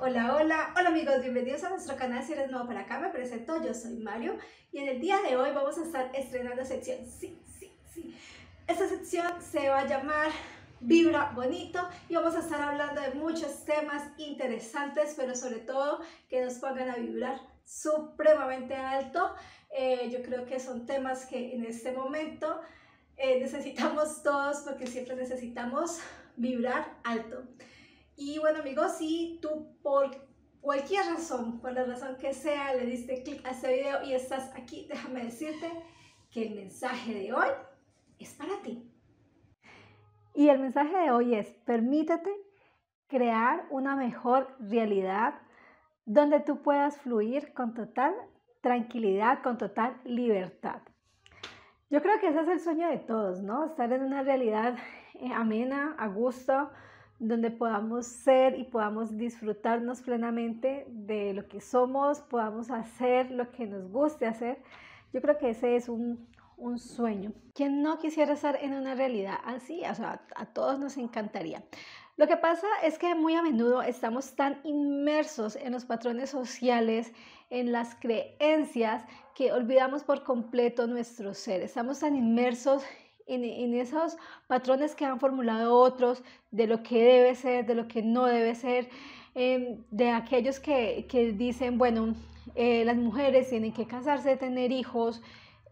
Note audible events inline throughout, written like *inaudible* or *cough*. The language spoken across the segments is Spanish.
Hola, hola, hola amigos, bienvenidos a nuestro canal. Si eres nuevo para acá, me presento, yo soy Mario y en el día de hoy vamos a estar estrenando sección. Sí, sí, sí. Esta sección se va a llamar Vibra Bonito y vamos a estar hablando de muchos temas interesantes, pero sobre todo que nos pongan a vibrar supremamente alto. Eh, yo creo que son temas que en este momento eh, necesitamos todos porque siempre necesitamos vibrar alto. Y bueno amigos, si tú por cualquier razón, por la razón que sea, le diste clic a este video y estás aquí, déjame decirte que el mensaje de hoy es para ti. Y el mensaje de hoy es, permítete crear una mejor realidad donde tú puedas fluir con total tranquilidad, con total libertad. Yo creo que ese es el sueño de todos, ¿no? Estar en una realidad eh, amena, a gusto, donde podamos ser y podamos disfrutarnos plenamente de lo que somos, podamos hacer lo que nos guste hacer. Yo creo que ese es un, sueño. ¿Quién no quisiera estar en una realidad así? a, a todos nos encantaría. Lo que pasa es que muy a menudo estamos tan inmersos en los patrones sociales, en las creencias, que olvidamos por completo nuestro ser. Estamos tan inmersos en, en, esos patrones que han formulado otros de lo que debe ser, de lo que no debe ser, em, de aquellos que, que dicen, bueno, eh, las mujeres tienen que casarse, tener hijos,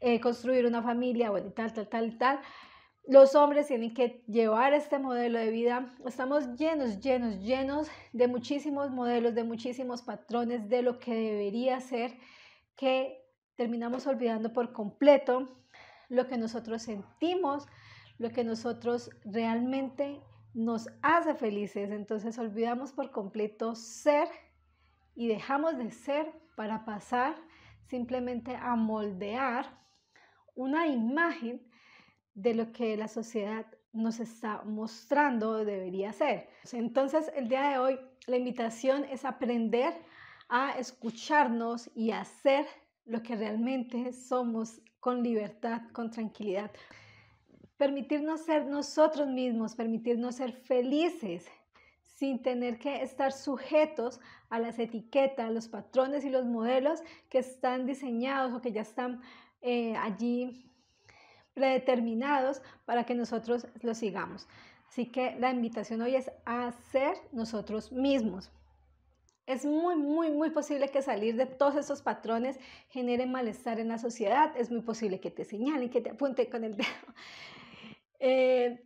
eh, construir una familia, bueno, tal, tal, tal, tal. Los hombres tienen que llevar este modelo de vida. Estamos llenos, llenos, llenos de muchísimos modelos, de muchísimos patrones de lo que debería ser que terminamos olvidando por completo lo que nosotros sentimos, lo que nosotros realmente nos hace felices. Entonces olvidamos por completo ser y dejamos de ser para pasar simplemente a moldear una imagen de lo que la sociedad nos está mostrando debería ser. Entonces el día de hoy la invitación es aprender a escucharnos y a ser lo que realmente somos con libertad, con tranquilidad. Permitirnos ser nosotros mismos, permitirnos ser felices sin tener que estar sujetos a las etiquetas, los patrones y los modelos que están diseñados o que ya están eh, allí predeterminados para que nosotros los sigamos. Así que la invitación hoy es a ser nosotros mismos. Es muy, muy, muy posible que salir de todos esos patrones genere malestar en la sociedad. Es muy posible que te señalen, que te apunten con el dedo. *laughs* Eh,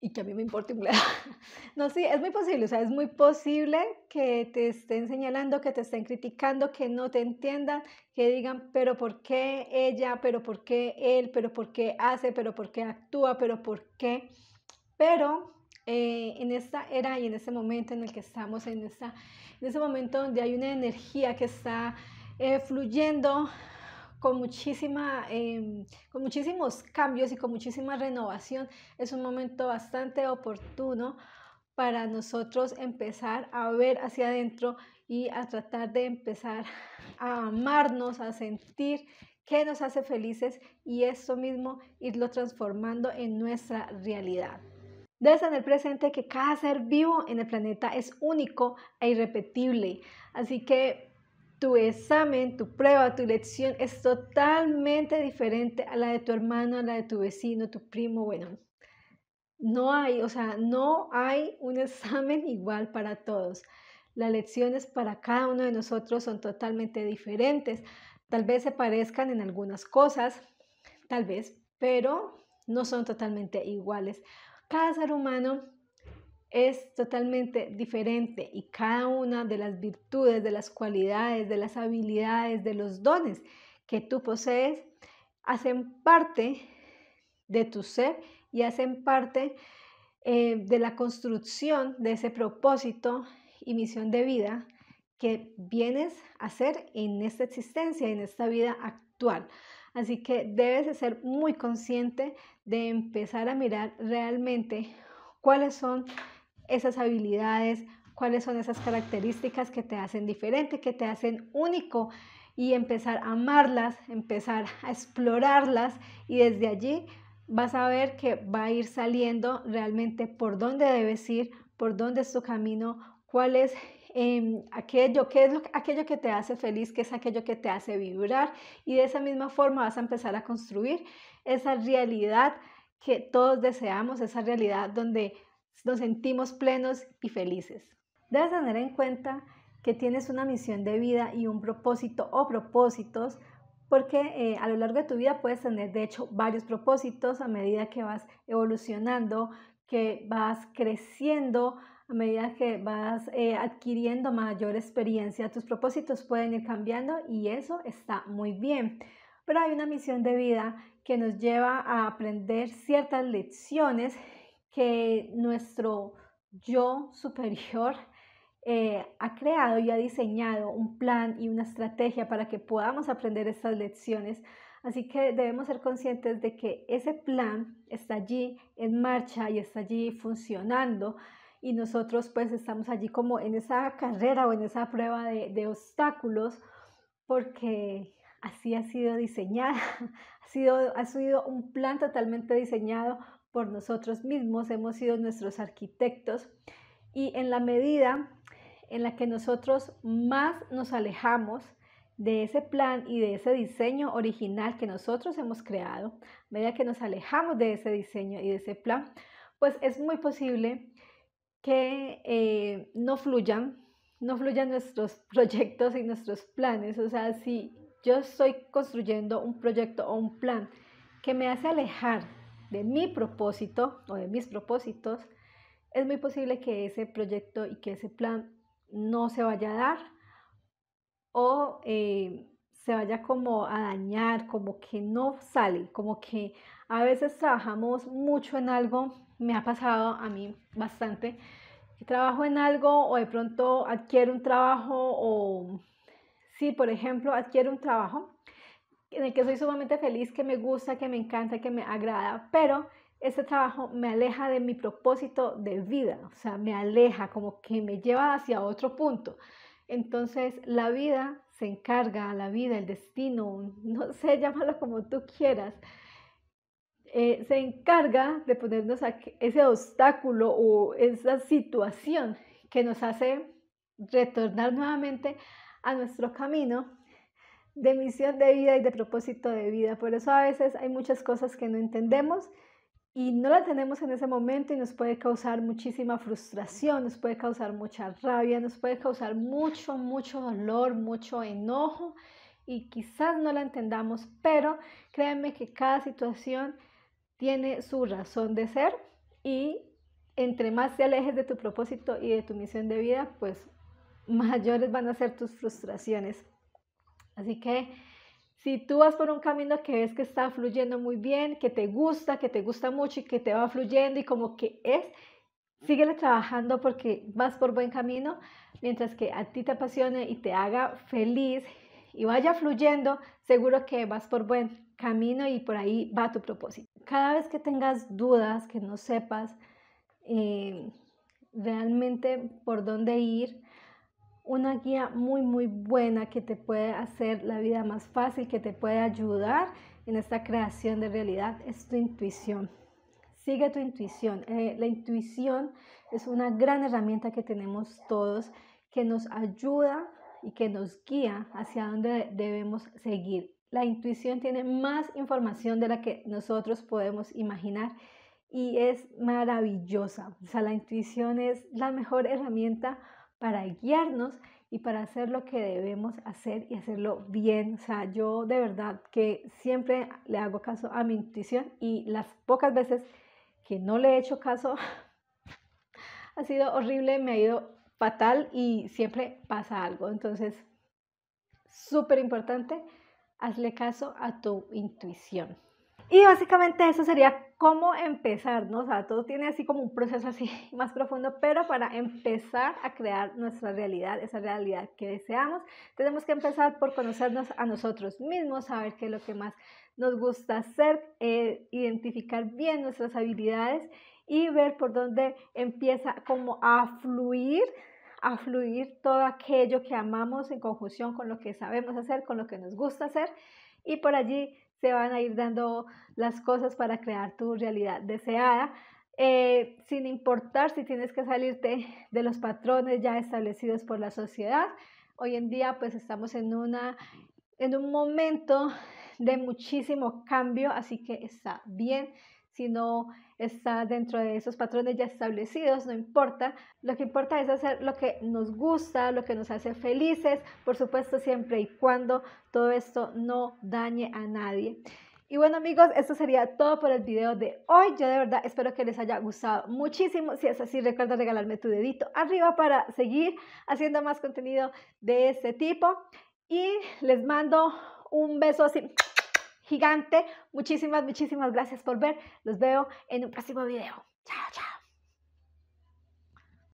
y que a mí me importe un *laughs* No, sí, es muy posible, o sea, es muy posible que te estén señalando, que te estén criticando, que no te entiendan, que digan, pero ¿por qué ella? ¿Pero por qué él? ¿Pero por qué hace? ¿Pero por qué actúa? ¿Pero por qué? Pero eh, en esta era y en este momento en el que estamos, en, esta, este momento donde hay una energía que está eh, fluyendo con, muchísima, em, con muchísimos cambios y con muchísima renovación, es un momento bastante oportuno para nosotros empezar a ver hacia adentro y a tratar de empezar a amarnos, a sentir qué nos hace felices y eso mismo irlo transformando en nuestra realidad. Desde en el presente que cada ser vivo en el planeta es único e irrepetible. Así que tu examen, tu prueba, tu lección es totalmente diferente a la de tu hermano, a la de tu vecino, tu primo, bueno. No hay, o sea, no hay un examen igual para todos. Las lecciones para cada uno de nosotros son totalmente diferentes. Tal vez se parezcan en algunas cosas, tal vez, pero no son totalmente iguales. Cada ser humano es totalmente diferente y cada una de las virtudes, de las cualidades, de las habilidades, de los dones que tú posees, hacen parte de tu ser y hacen parte eh, de la construcción de ese propósito y misión de vida que vienes a hacer en esta existencia, en esta vida actual. Así que debes de ser muy consciente de empezar a mirar realmente cuáles son esas habilidades, cuáles son esas características que te hacen diferente, que te hacen único y empezar a amarlas, empezar a explorarlas y desde allí vas a ver que va a ir saliendo realmente por dónde debes ir, por dónde es tu camino, cuál es Em, aquello, que es aquello que te hace feliz, que es aquello que te hace vibrar y de esa misma forma vas a empezar a construir esa realidad que todos deseamos, esa realidad donde nos sentimos plenos y felices. Debes tener en cuenta que tienes una misión de vida y un propósito o propósitos, porque eh, a lo largo de tu vida puedes tener, de hecho, varios propósitos a medida que vas evolucionando, que vas creciendo, a medida que vas eh, adquiriendo mayor experiencia, tus propósitos pueden ir cambiando y eso está muy bien. Pero hay una misión de vida que nos lleva a aprender ciertas lecciones que nuestro yo superior eh, ha creado y ha diseñado un plan y una estrategia para que podamos aprender estas lecciones. Así que debemos ser conscientes de que ese plan está allí en marcha y está allí funcionando y nosotros pues estamos allí como en esa carrera o en esa prueba de, obstáculos porque así ha sido diseñada, *laughs* ha sido, ha sido un plan totalmente diseñado por nosotros mismos, hemos sido nuestros arquitectos y en la medida en la que nosotros más nos alejamos de ese plan y de ese diseño original que nosotros hemos creado, a medida que nos alejamos de ese diseño y de ese plan, pues es muy posible que eh, no fluyan, no fluyan nuestros *laughs* proyectos y nuestros planes. O sea, si yo estoy construyendo un proyecto o un plan que me hace alejar de mi propósito o de mis propósitos, es muy posible que ese proyecto y que ese plan no se vaya a dar o eh, se vaya como a dañar, como que no sale, como que a veces trabajamos mucho en algo me ha pasado a mí bastante. Trabajo en algo o de pronto adquiero un trabajo o sí, por ejemplo, adquiero un trabajo en el que soy sumamente feliz, que me gusta, que me encanta, que me agrada, pero ese trabajo me aleja de mi propósito de vida, o sea, me aleja, como que me lleva hacia otro punto. Entonces, la vida se encarga, la vida, el destino, no sé, *laughs* llámalo como tú quieras, eh, se encarga de ponernos a ese obstáculo o esa situación que nos hace retornar nuevamente a nuestro camino de misión de vida y de propósito de vida. Por eso a veces hay muchas cosas que no entendemos y no la tenemos en ese momento y nos puede causar muchísima frustración, nos puede causar mucha rabia, nos puede causar mucho, mucho dolor, mucho enojo y quizás no la entendamos, pero créanme que cada situación tiene su razón de ser y entre más te alejes de tu propósito y de tu misión de vida, pues mayores van a ser tus frustraciones. Así que si tú vas por un camino que ves que está fluyendo muy bien, que te gusta, que te gusta mucho y que te va fluyendo y como que es, síguele trabajando porque vas por buen camino, mientras que a ti te apasione y te haga feliz y vaya fluyendo, seguro que vas por buen camino y por ahí va tu propósito. Cada vez que tengas dudas, que no sepas eh, realmente por dónde ir, una guía muy, muy buena que te puede hacer la vida más fácil, que te puede ayudar en esta creación de realidad es tu intuición. Sigue tu intuición. Eh, la intuición es una gran herramienta que tenemos todos que nos ayuda y que nos guía hacia dónde debemos seguir la intuición tiene más información de la que nosotros podemos imaginar y es maravillosa. O sea, la intuición es la mejor herramienta para guiarnos y para hacer lo que debemos hacer y hacerlo bien. O sea, yo de verdad que siempre le hago caso a mi intuición y las pocas veces que no le he hecho caso *laughs* ha sido horrible, me ha ido fatal y siempre pasa algo. Entonces, súper importante hazle caso a tu intuición. Y básicamente eso sería cómo empezar, ¿no? O todo tiene así como un proceso así *laughs* más profundo, pero para empezar a crear nuestra realidad, esa realidad que deseamos, tenemos que empezar por conocernos a nosotros mismos, saber qué es lo que más nos gusta hacer, eh, identificar bien nuestras habilidades y ver por dónde empieza como a fluir a fluir todo aquello que amamos en conjunción con lo que sabemos hacer, con lo que nos gusta hacer y por allí se van a ir dando las cosas para crear tu realidad deseada. Eh, sin importar si tienes que salirte de los patrones ya establecidos por la sociedad. Hoy en día pues estamos en, una, en un momento de muchísimo cambio, así que está bien si no está dentro de esos patrones ya establecidos, no importa. Lo que importa es hacer lo que nos gusta, lo que nos hace felices, por supuesto siempre y cuando todo esto no dañe a nadie. Y bueno amigos, esto sería todo por el video de hoy. Yo de verdad espero que les haya gustado muchísimo. Si es así, recuerda regalarme tu dedito arriba para seguir haciendo más contenido de este tipo. Y les mando un beso así gigante. Muchísimas, muchísimas gracias por ver. Los veo en un próximo video. Chao, chao.